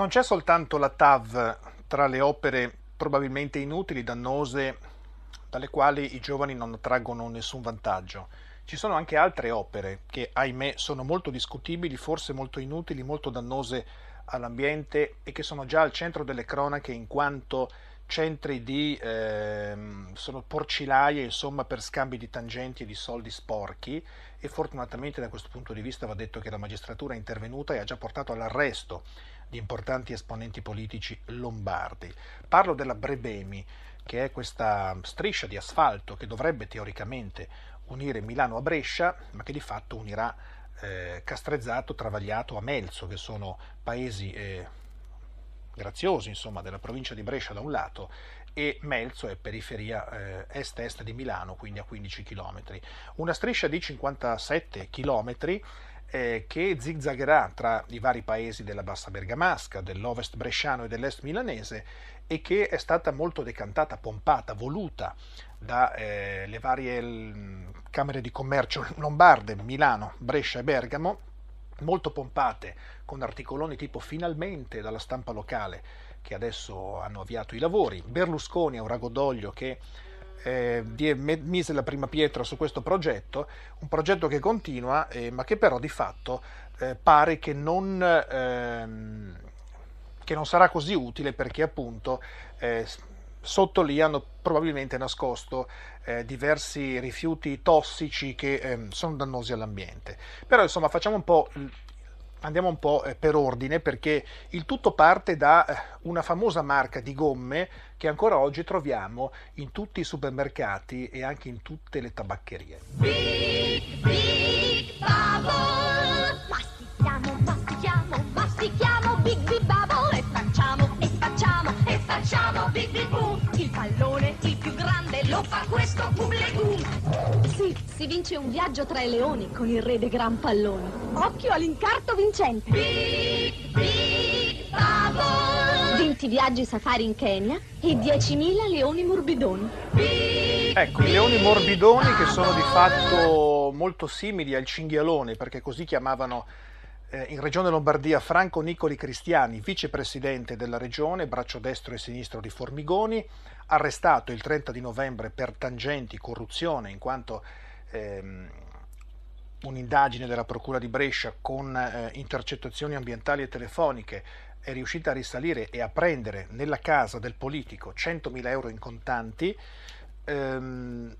Non c'è soltanto la TAV tra le opere probabilmente inutili, dannose, dalle quali i giovani non traggono nessun vantaggio. Ci sono anche altre opere che, ahimè, sono molto discutibili, forse molto inutili, molto dannose all'ambiente e che sono già al centro delle cronache in quanto centri di eh, sono porcilaie insomma per scambi di tangenti e di soldi sporchi e fortunatamente da questo punto di vista va detto che la magistratura è intervenuta e ha già portato all'arresto di importanti esponenti politici lombardi. Parlo della Brebemi, che è questa striscia di asfalto che dovrebbe teoricamente unire Milano a Brescia, ma che di fatto unirà eh, Castrezzato, Travagliato a Melzo, che sono paesi eh, graziosi insomma, della provincia di Brescia da un lato e Melzo è periferia eh, est-est di Milano, quindi a 15 km. Una striscia di 57 km eh, che zigzagherà tra i vari paesi della bassa bergamasca, dell'ovest bresciano e dell'est milanese e che è stata molto decantata, pompata, voluta dalle eh, varie l, mm, camere di commercio lombarde, Milano, Brescia e Bergamo, molto pompate con articoloni tipo finalmente dalla stampa locale che adesso hanno avviato i lavori. Berlusconi è un ragodoglio che eh, mise la prima pietra su questo progetto, un progetto che continua eh, ma che però di fatto eh, pare che non, ehm, che non, sarà così utile perché appunto eh, sotto lì hanno probabilmente nascosto eh, diversi rifiuti tossici che eh, sono dannosi all'ambiente. Però insomma facciamo un po' andiamo un po' eh, per ordine perché il tutto parte da eh, una famosa marca di gomme che ancora oggi troviamo in tutti i supermercati e anche in tutte le tabaccherie. Big, big bubble. Mastichiamo, mastichiamo, mastichiamo Big Big Bubble e facciamo, e facciamo, e facciamo Big Big Boom. Il pallone, il più grande, lo fa questo Public si vince un viaggio tra i leoni con il re dei gran palloni. Occhio all'incarto vincente. Big, big, 20 viaggi safari in Kenya e 10.000 leoni morbidoni. Big, ecco, i leoni morbidoni che sono di fatto molto simili al cinghialone, perché così chiamavano eh, in Regione Lombardia Franco Nicoli Cristiani, vicepresidente della regione, braccio destro e sinistro di Formigoni, arrestato il 30 di novembre per tangenti, corruzione, in quanto ehm, un'indagine della Procura di Brescia con eh, intercettazioni ambientali e telefoniche è riuscita a risalire e a prendere nella casa del politico 100.000 euro in contanti, ehm,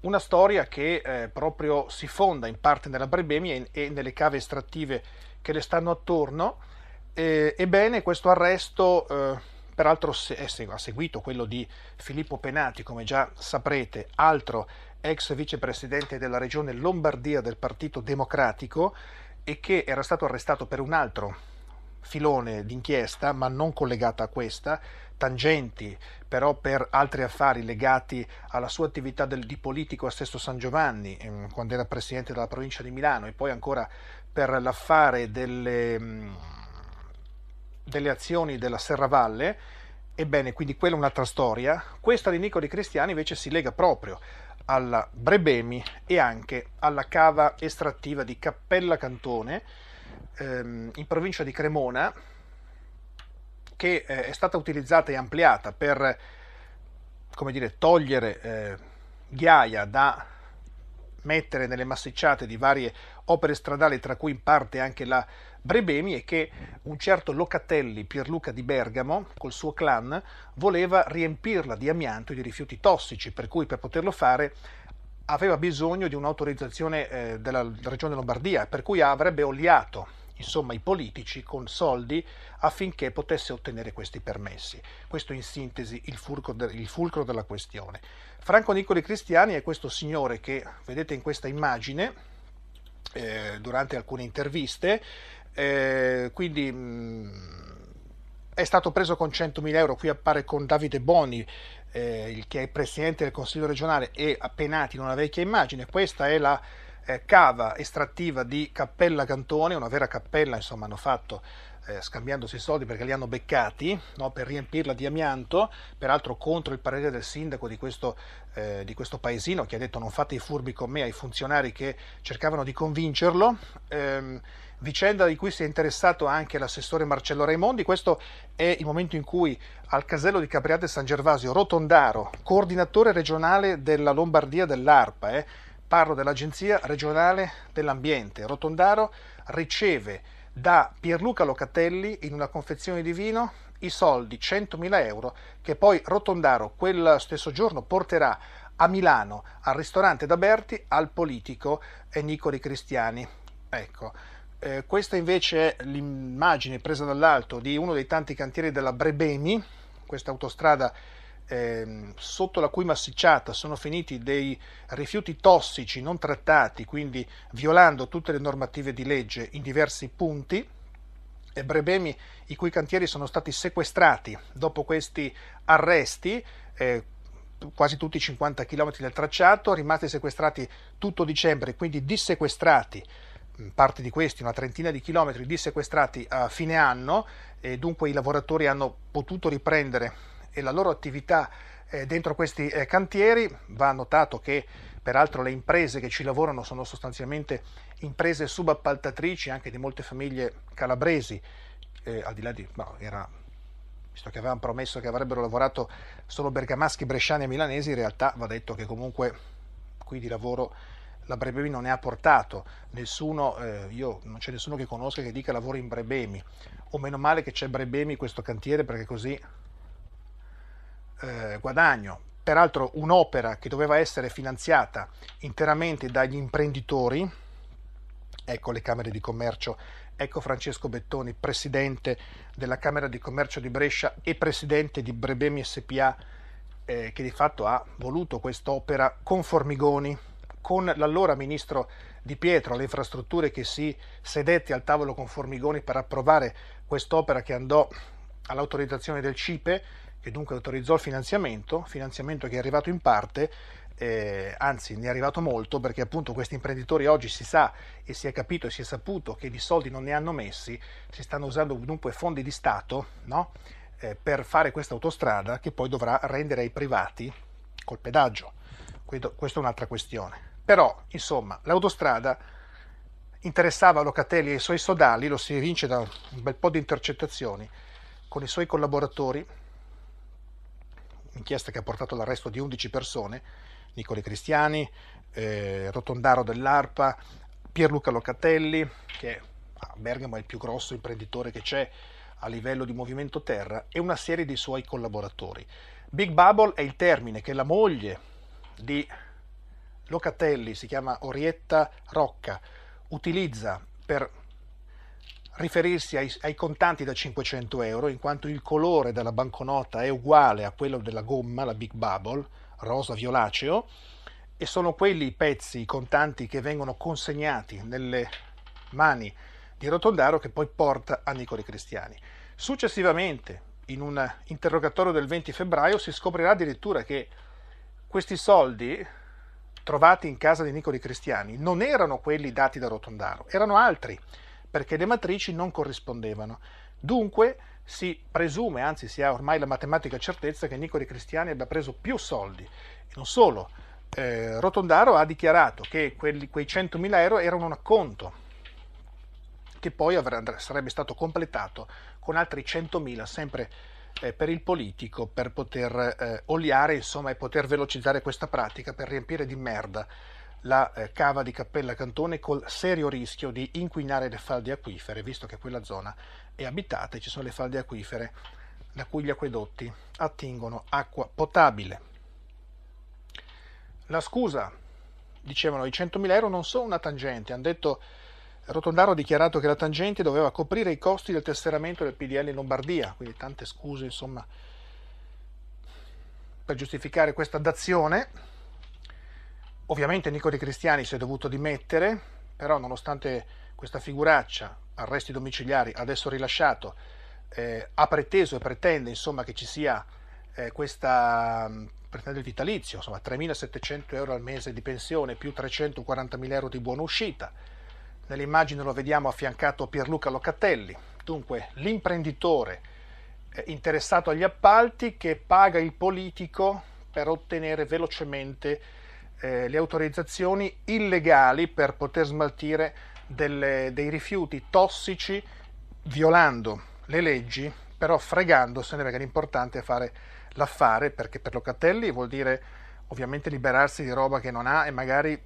una storia che eh, proprio si fonda in parte nella Brebemia e, nelle cave estrattive che le stanno attorno. Eh, ebbene, questo arresto eh, peraltro se, ha seguito quello di Filippo Penati, come già saprete, altro ex vicepresidente della regione Lombardia del Partito Democratico e che era stato arrestato per un altro filone d'inchiesta, ma non collegata a questa, tangenti però per altri affari legati alla sua attività del, di politico a Sesto San Giovanni, ehm, quando era presidente della provincia di Milano, e poi ancora per l'affare delle, delle azioni della Serravalle. Ebbene, quindi quella è un'altra storia. Questa di Nicoli Cristiani invece si lega proprio alla Brebemi e anche alla cava estrattiva di Cappella Cantone ehm, in provincia di Cremona che eh, è stata utilizzata e ampliata per come dire, togliere eh, ghiaia da mettere nelle massicciate di varie opere stradali tra cui in parte anche la Brebemi è che un certo Locatelli Pierluca di Bergamo, col suo clan, voleva riempirla di amianto e di rifiuti tossici, per cui per poterlo fare aveva bisogno di un'autorizzazione eh, della regione Lombardia, per cui avrebbe oliato insomma, i politici con soldi affinché potesse ottenere questi permessi. Questo in sintesi il fulcro, de- il fulcro della questione. Franco Nicoli Cristiani è questo signore che vedete in questa immagine, eh, durante alcune interviste eh, quindi mh, mm, è stato preso con 100.000 euro, qui appare con Davide Boni, eh, che è presidente del Consiglio regionale, e appenati in una vecchia immagine, questa è la eh, cava estrattiva di Cappella Cantone, una vera cappella, insomma hanno fatto eh, scambiandosi i soldi perché li hanno beccati no, per riempirla di amianto, peraltro contro il parere del sindaco di questo, eh, di questo, paesino che ha detto non fate i furbi con me ai funzionari che cercavano di convincerlo. Ehm, vicenda di cui si è interessato anche l'assessore Marcello Raimondi. Questo è il momento in cui al casello di Capriate San Gervasio Rotondaro, coordinatore regionale della Lombardia dell'ARPA, eh, parlo dell'Agenzia regionale dell'ambiente, Rotondaro riceve da Pierluca Locatelli in una confezione di vino i soldi 100.000 euro che poi Rotondaro quel stesso giorno porterà a Milano al ristorante da Berti al politico eh, Nicoli Cristiani. Ecco. Eh, questa invece è l'immagine presa dall'alto di uno dei tanti cantieri della Brebemi, questa autostrada ehm, sotto la cui massicciata sono finiti dei rifiuti tossici non trattati, quindi violando tutte le normative di legge in diversi punti, e Brebemi i cui cantieri sono stati sequestrati dopo questi arresti, eh, quasi tutti i 50 km del tracciato, rimasti sequestrati tutto dicembre, quindi dissequestrati parte di questi, una trentina di chilometri dissequestrati a fine anno e dunque i lavoratori hanno potuto riprendere e la loro attività eh, dentro questi eh, cantieri. Va notato che peraltro le imprese che ci lavorano sono sostanzialmente imprese subappaltatrici anche di molte famiglie calabresi, eh, al di là di... No, era, visto che avevano promesso che avrebbero lavorato solo bergamaschi, bresciani e milanesi, in realtà va detto che comunque qui di lavoro la Brebemi non ne ha portato, nessuno, eh, io, non c'è nessuno che conosca che dica lavoro in Brebemi, o meno male che c'è Brebemi questo cantiere perché così eh, guadagno. Peraltro un'opera che doveva essere finanziata interamente dagli imprenditori, ecco le Camere di Commercio, ecco Francesco Bettoni, presidente della Camera di Commercio di Brescia e presidente di Brebemi SPA, eh, che di fatto ha voluto quest'opera con Formigoni, con l'allora ministro Di Pietro alle infrastrutture che si sedette al tavolo con Formigoni per approvare quest'opera che andò all'autorizzazione del CIPE e dunque autorizzò il finanziamento, finanziamento che è arrivato in parte, eh, anzi ne è arrivato molto perché appunto questi imprenditori oggi si sa e si è capito e si è saputo che di soldi non ne hanno messi, si stanno usando dunque fondi di Stato no? eh, per fare questa autostrada che poi dovrà rendere ai privati col pedaggio. questa è un'altra questione. Però insomma l'autostrada interessava Locatelli e i suoi sodali, lo si evince da un bel po' di intercettazioni con i suoi collaboratori inchiesta che ha portato all'arresto di 11 persone, Nicole Cristiani, eh, Rotondaro dell'ARPA, Pierluca Locatelli, che a Bergamo è il più grosso imprenditore che c'è a livello di Movimento Terra, e una serie di suoi collaboratori. Big Bubble è il termine che la moglie di Locatelli, si chiama Orietta Rocca, utilizza per riferirsi ai, ai, contanti da 500 euro, in quanto il colore della banconota è uguale a quello della gomma, la Big Bubble, rosa violaceo, e sono quelli i pezzi, i contanti che vengono consegnati nelle mani di Rotondaro che poi porta a Nicoli Cristiani. Successivamente, in un interrogatorio del 20 febbraio, si scoprirà addirittura che questi soldi trovati in casa di Nicoli Cristiani non erano quelli dati da Rotondaro, erano altri perché le matrici non corrispondevano. Dunque si presume, anzi si ha ormai la matematica certezza, che Nicoli Cristiani abbia preso più soldi. E non solo, eh, Rotondaro ha dichiarato che quelli, quei 100.000 euro erano un acconto che poi avrebbe, sarebbe stato completato con altri 100.000 sempre eh, per il politico per poter eh, oliare insomma, e poter velocizzare questa pratica per riempire di merda la eh, cava di Cappella Cantone col serio rischio di inquinare le falde acquifere, visto che quella zona è abitata e ci sono le falde acquifere da cui gli acquedotti attingono acqua potabile. La scusa, dicevano, i 100.000 euro non sono una tangente, hanno detto Rotondaro ha dichiarato che la tangente doveva coprire i costi del tesseramento del PDL in Lombardia, quindi tante scuse, insomma, per giustificare questa dazione Ovviamente Nico De Cristiani si è dovuto dimettere, però nonostante questa figuraccia, arresti domiciliari, adesso rilasciato, eh, ha preteso e pretende insomma, che ci sia eh, questa mm, pretende il vitalizio, insomma 3.700 euro al mese di pensione più 340.000 euro di buona uscita. Nell'immagine lo vediamo affiancato Pierluca Locatelli, dunque l'imprenditore eh, interessato agli appalti che paga il politico per ottenere velocemente eh, le autorizzazioni illegali per poter smaltire delle, dei rifiuti tossici violando le leggi, però fregandosene perché l'importante è fare l'affare, perché per Locatelli vuol dire ovviamente liberarsi di roba che non ha e magari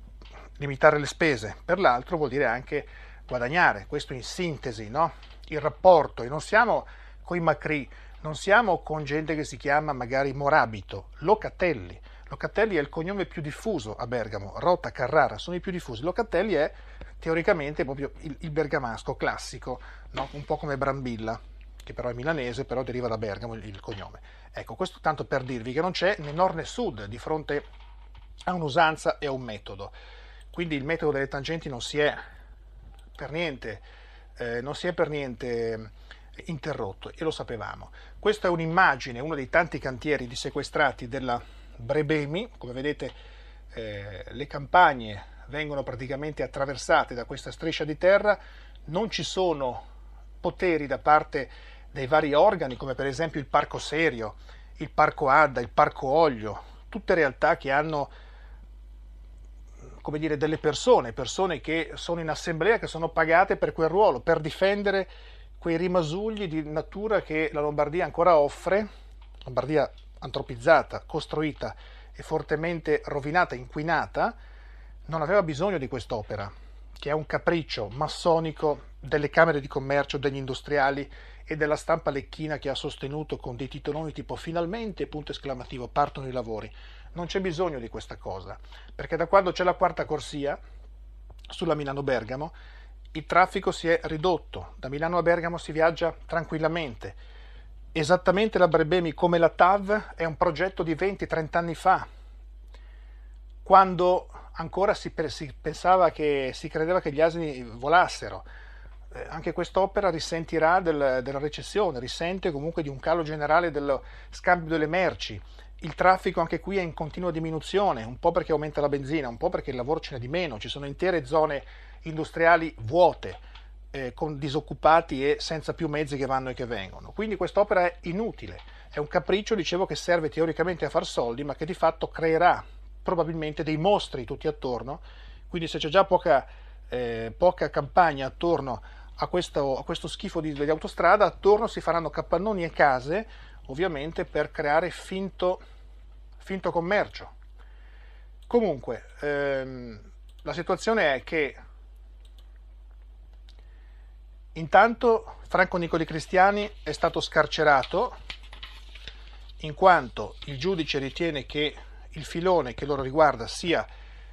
limitare le spese, per l'altro vuol dire anche guadagnare, questo in sintesi, no? il rapporto, e non siamo con i Macri, non siamo con gente che si chiama magari Morabito, Locatelli Locatelli è il cognome più diffuso a Bergamo, Rota, Carrara sono i più diffusi. Locatelli è teoricamente proprio il, il bergamasco classico, no? un po' come Brambilla, che però è milanese, però deriva da Bergamo il, il cognome. Ecco, questo tanto per dirvi che non c'è né nord né sud di fronte a un'usanza e a un metodo. Quindi il metodo delle tangenti non si è per niente, eh, non si è per niente eh, interrotto e lo sapevamo. Questa è un'immagine, uno dei tanti cantieri di sequestrati della Brebemi, come vedete eh, le campagne vengono praticamente attraversate da questa striscia di terra, non ci sono poteri da parte dei vari organi come per esempio il Parco Serio, il Parco Adda, il Parco Olio, tutte realtà che hanno come dire, delle persone, persone che sono in assemblea, che sono pagate per quel ruolo, per difendere quei rimasugli di natura che la Lombardia ancora offre, Lombardia antropizzata, costruita e fortemente rovinata, inquinata, non aveva bisogno di quest'opera, che è un capriccio massonico delle camere di commercio, degli industriali e della stampa lecchina che ha sostenuto con dei titoloni tipo finalmente, punto esclamativo, partono i lavori. Non c'è bisogno di questa cosa, perché da quando c'è la quarta corsia sulla Milano-Bergamo, il traffico si è ridotto, da Milano a Bergamo si viaggia tranquillamente Esattamente la Brebemi come la TAV è un progetto di 20-30 anni fa, quando ancora si, pensava che si credeva che gli asini volassero. Eh, anche quest'opera risentirà del, della recessione, risente comunque di un calo generale del scambio delle merci. Il traffico anche qui è in continua diminuzione, un po' perché aumenta la benzina, un po' perché il lavoro ce n'è di meno, ci sono intere zone industriali vuote eh, con disoccupati e senza più mezzi che vanno e che vengono. Quindi quest'opera è inutile, è un capriccio, dicevo, che serve teoricamente a far soldi, ma che di fatto creerà probabilmente dei mostri tutti attorno. Quindi se c'è già poca, eh, poca campagna attorno a questo, a questo schifo di, di autostrada, attorno si faranno capannoni e case, ovviamente per creare finto, finto commercio. Comunque, ehm, la situazione è che Intanto Franco Nicoli Cristiani è stato scarcerato in quanto il giudice ritiene che il filone che loro riguarda sia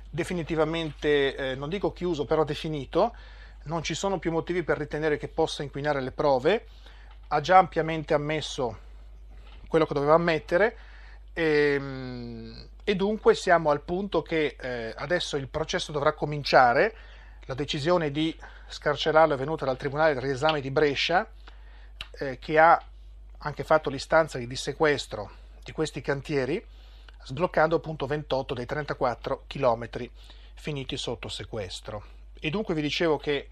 definitivamente, eh, non dico chiuso, però definito, non ci sono più motivi per ritenere che possa inquinare le prove, ha già ampiamente ammesso quello che doveva ammettere e, ehm, e dunque siamo al punto che eh, adesso il processo dovrà cominciare la decisione di scarcerarlo è venuta dal Tribunale del Riesame di Brescia, eh, che ha anche fatto l'istanza di sequestro di questi cantieri, sbloccando appunto 28 dei 34 chilometri finiti sotto sequestro. E dunque vi dicevo che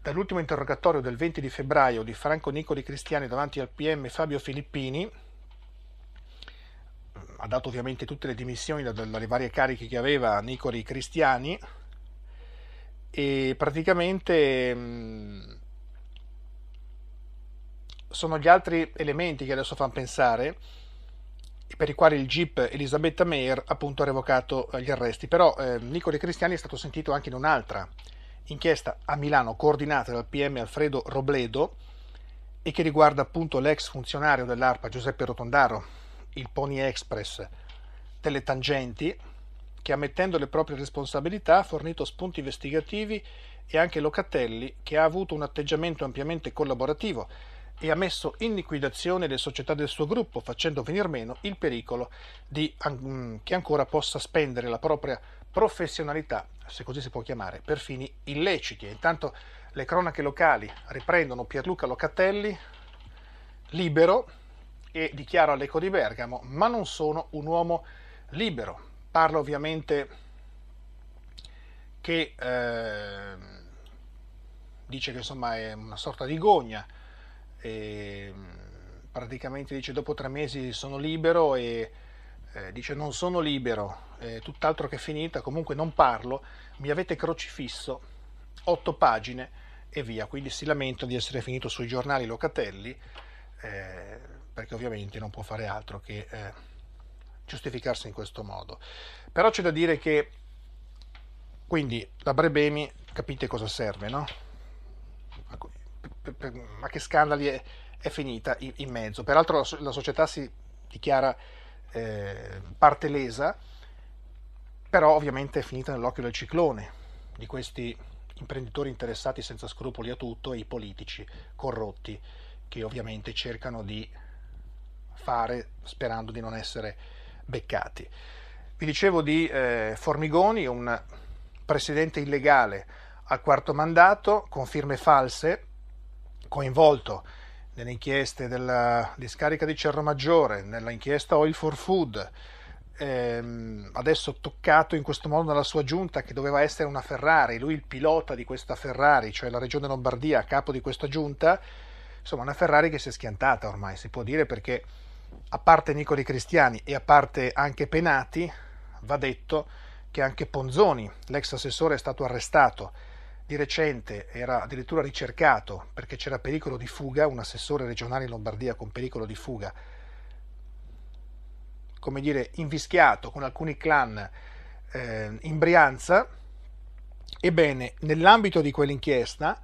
dall'ultimo interrogatorio del 20 di febbraio di Franco Nicoli Cristiani davanti al PM Fabio Filippini, ha dato ovviamente tutte le dimissioni dalle varie cariche che aveva Nicoli Cristiani, e praticamente mm, sono gli altri elementi che adesso fanno pensare per i quali il GIP Elisabetta Mayer appunto ha revocato eh, gli arresti. Però eh, Nico Cristiani è stato sentito anche in un'altra inchiesta a Milano coordinata dal PM Alfredo Robledo e che riguarda appunto l'ex funzionario dell'ARPA Giuseppe Rotondaro, il Pony Express delle tangenti, che ammettendo le proprie responsabilità ha fornito spunti investigativi e anche Locatelli che ha avuto un atteggiamento ampiamente collaborativo e ha messo in liquidazione le società del suo gruppo facendo venir meno il pericolo di, um, che ancora possa spendere la propria professionalità, se così si può chiamare, per fini illeciti. E intanto le cronache locali riprendono Pierluca Locatelli libero e dichiaro all'Eco di Bergamo, ma non sono un uomo libero parla ovviamente che eh, dice che insomma è una sorta di gogna e mm, praticamente dice dopo tre mesi sono libero e eh, dice non sono libero, eh, tutt'altro che finita, comunque non parlo, mi avete crocifisso, otto pagine e via, quindi si lamenta di essere finito sui giornali locatelli eh, perché ovviamente non può fare altro che eh, giustificarsi in questo modo. Però c'è da dire che quindi la Brebemi capite cosa serve, no? Ma che scandali è, è finita in, mezzo. Peraltro la, società si dichiara eh, parte lesa, però ovviamente è finita nell'occhio del ciclone di questi imprenditori interessati senza scrupoli a tutto e i politici corrotti che ovviamente cercano di fare sperando di non essere beccati. Vi dicevo di eh, Formigoni, un presidente illegale al quarto mandato con firme false, coinvolto nelle inchieste della discarica di Cerro Maggiore, nella inchiesta Oil for Food, ehm, adesso toccato in questo modo dalla sua giunta che doveva essere una Ferrari, lui il pilota di questa Ferrari, cioè la regione Lombardia a capo di questa giunta, insomma una Ferrari che si è schiantata ormai, si può dire perché a parte Nicoli Cristiani e a parte anche Penati, va detto che anche Ponzoni, l'ex assessore, è stato arrestato. Di recente era addirittura ricercato perché c'era pericolo di fuga, un assessore regionale in Lombardia con pericolo di fuga, come dire, invischiato con alcuni clan eh, in Brianza. Ebbene, nell'ambito di quell'inchiesta,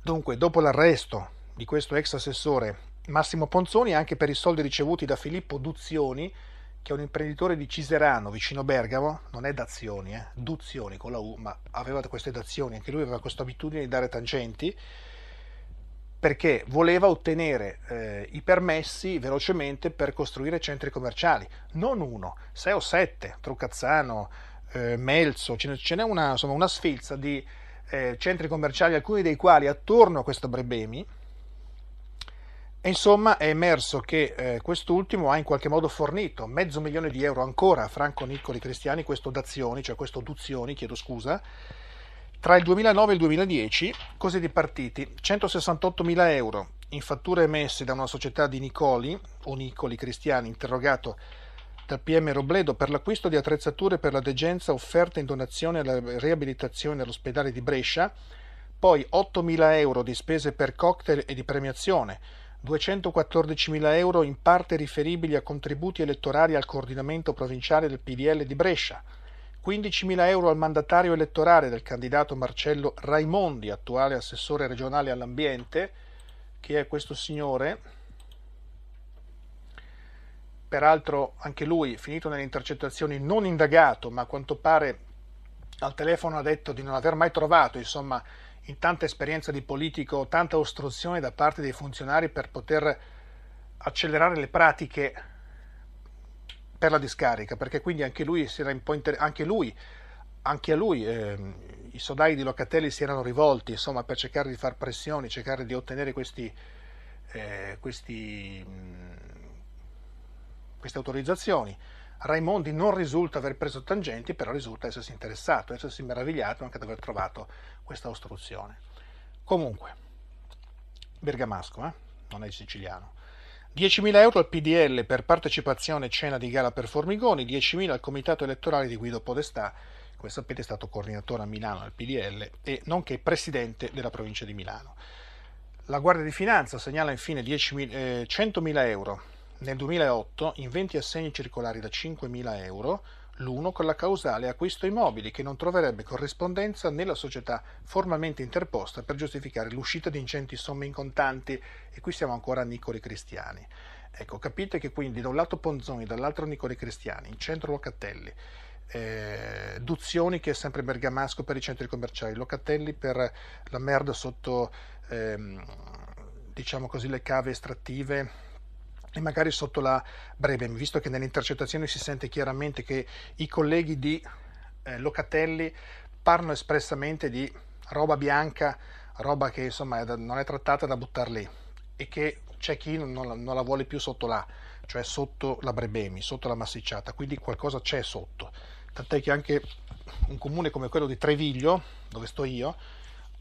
dunque dopo l'arresto di questo ex assessore Massimo Ponzoni anche per i soldi ricevuti da Filippo Duzioni, che è un imprenditore di Ciserano, vicino Bergamo, non è Dazioni, eh? Duzioni con la U, ma aveva queste dazioni, anche lui aveva questa abitudine di dare tangenti, perché voleva ottenere eh, i permessi velocemente per costruire centri commerciali, non uno, sei o sette, Trucazzano, eh, Melzo, ce, n'è una, insomma, una sfilza di eh, centri commerciali, alcuni dei quali attorno a questo Brebemi, insomma è emerso che eh, quest'ultimo ha in qualche modo fornito mezzo milione di euro ancora a Franco Niccoli Cristiani, questo Dazioni, cioè questo Duzioni, chiedo scusa, tra il 2009 e il 2010, così ripartiti, 168 mila euro in fatture emesse da una società di Nicoli, o Niccoli Cristiani, interrogato dal PM Robledo per l'acquisto di attrezzature per la degenza offerte in donazione alla riabilitazione all'ospedale di Brescia, poi 8 mila euro di spese per cocktail e di premiazione, 214.000 euro in parte riferibili a contributi elettorali al coordinamento provinciale del PDL di Brescia, 15.000 euro al mandatario elettorale del candidato Marcello Raimondi, attuale assessore regionale all'ambiente, che è questo signore, peraltro anche lui finito nelle intercettazioni non indagato, ma a quanto pare al telefono ha detto di non aver mai trovato, insomma, in tanta esperienza di politico, tanta ostruzione da parte dei funzionari per poter accelerare le pratiche per la discarica, perché quindi anche lui si era un po' inter- anche lui anche a lui eh, i sodai di Locatelli si erano rivolti insomma, per cercare di far pressioni, cercare di ottenere questi, eh, questi, mh, mm, queste autorizzazioni. Raimondi non risulta aver preso tangenti, però risulta essersi interessato, essersi meravigliato anche ad aver trovato questa ostruzione. Comunque, bergamasco, eh? non è siciliano. 10.000 euro al PDL per partecipazione cena di gala per Formigoni, 10.000 al comitato elettorale di Guido Podestà, come sapete è stato coordinatore a Milano al PDL e nonché presidente della provincia di Milano. La Guardia di Finanza segnala infine 10.000, eh, 100.000 euro nel 2008, in 20 assegni circolari da 5.000 euro, l'uno con la causale acquisto immobili che non troverebbe corrispondenza nella società formalmente interposta per giustificare l'uscita di ingenti somme in contanti e qui siamo ancora a Nicoli Cristiani. Ecco, capite che quindi da un lato Ponzoni, dall'altro Nicoli Cristiani, in centro Locatelli, eh, Duzioni che è sempre bergamasco per i centri commerciali, Locatelli per la merda sotto ehm, diciamo così le cave estrattive e magari sotto la breve, visto che nelle intercettazioni si sente chiaramente che i colleghi di eh, Locatelli parlano espressamente di roba bianca, roba che insomma non è trattata da buttare lì e che c'è chi non, non la vuole più sotto la cioè sotto la Brebemi, sotto la massicciata, quindi qualcosa c'è sotto. Tant'è che anche un comune come quello di Treviglio, dove sto io,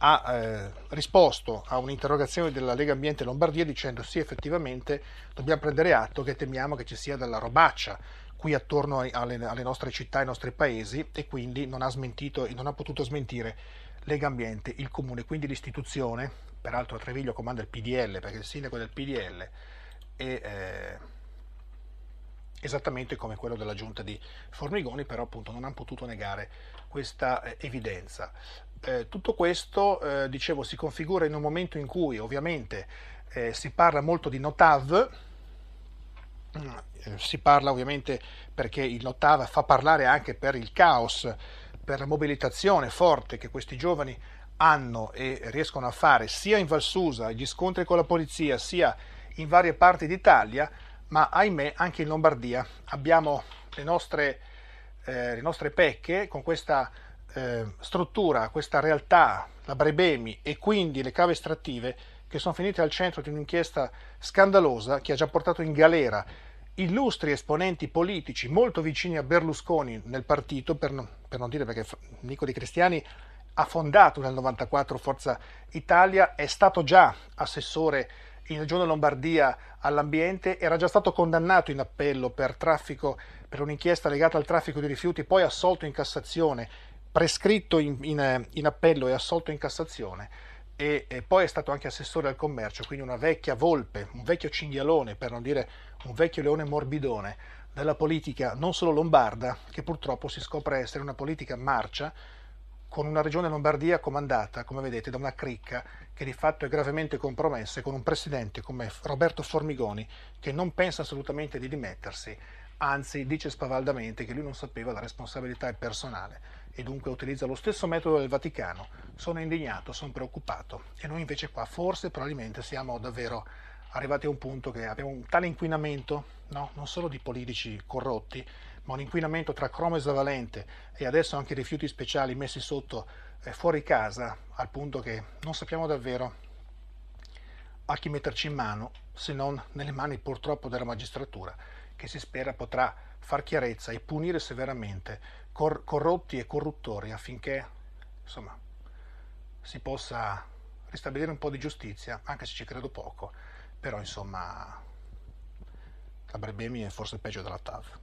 ha eh, risposto a un'interrogazione della Lega Ambiente Lombardia dicendo sì effettivamente dobbiamo prendere atto che temiamo che ci sia della robaccia qui attorno ai, alle, alle, nostre città, ai nostri paesi e quindi non ha smentito e non ha potuto smentire Lega Ambiente, il comune, quindi l'istituzione, peraltro a Treviglio comanda il PDL perché il sindaco è del PDL è eh, esattamente come quello della giunta di Formigoni, però appunto non hanno potuto negare questa eh, evidenza eh, tutto questo, eh, dicevo, si configura in un momento in cui ovviamente eh, si parla molto di NOTAV, mm, eh, si parla ovviamente perché il NOTAV fa parlare anche per il caos, per la mobilitazione forte che questi giovani hanno e riescono a fare sia in Valsusa, gli scontri con la polizia, sia in varie parti d'Italia, ma ahimè anche in Lombardia abbiamo le nostre, eh, le nostre pecche con questa eh, struttura, questa realtà, la Brebemi e quindi le cave estrattive che sono finite al centro di un'inchiesta scandalosa che ha già portato in galera illustri esponenti politici molto vicini a Berlusconi nel partito, per non, per non dire perché Nico Di Cristiani ha fondato nel 1994 Forza Italia, è stato già assessore in Regione Lombardia all'ambiente, era già stato condannato in appello per, traffico, per un'inchiesta legata al traffico di rifiuti, poi assolto in Cassazione prescritto in, in, eh, in appello e assolto in Cassazione e, e, poi è stato anche assessore al commercio, quindi una vecchia volpe, un vecchio cinghialone, per non dire un vecchio leone morbidone della politica non solo lombarda, che purtroppo si scopre essere una politica marcia con una regione Lombardia comandata, come vedete, da una cricca che di fatto è gravemente compromessa e con un presidente come Roberto Formigoni che non pensa assolutamente di dimettersi, anzi dice spavaldamente che lui non sapeva la responsabilità è personale e dunque utilizza lo stesso metodo del Vaticano, sono indignato, sono preoccupato e noi invece qua forse probabilmente siamo davvero arrivati a un punto che abbiamo un tale inquinamento, no? non solo di politici corrotti, ma un inquinamento tra cromo esavalente e adesso anche rifiuti speciali messi sotto eh, fuori casa, al punto che non sappiamo davvero a chi metterci in mano, se non nelle mani purtroppo della magistratura, che si spera potrà far chiarezza e punire severamente cor- corrotti e corruttori affinché insomma, si possa ristabilire un po' di giustizia, anche se ci credo poco, però insomma la Brebemi è forse peggio della TAV.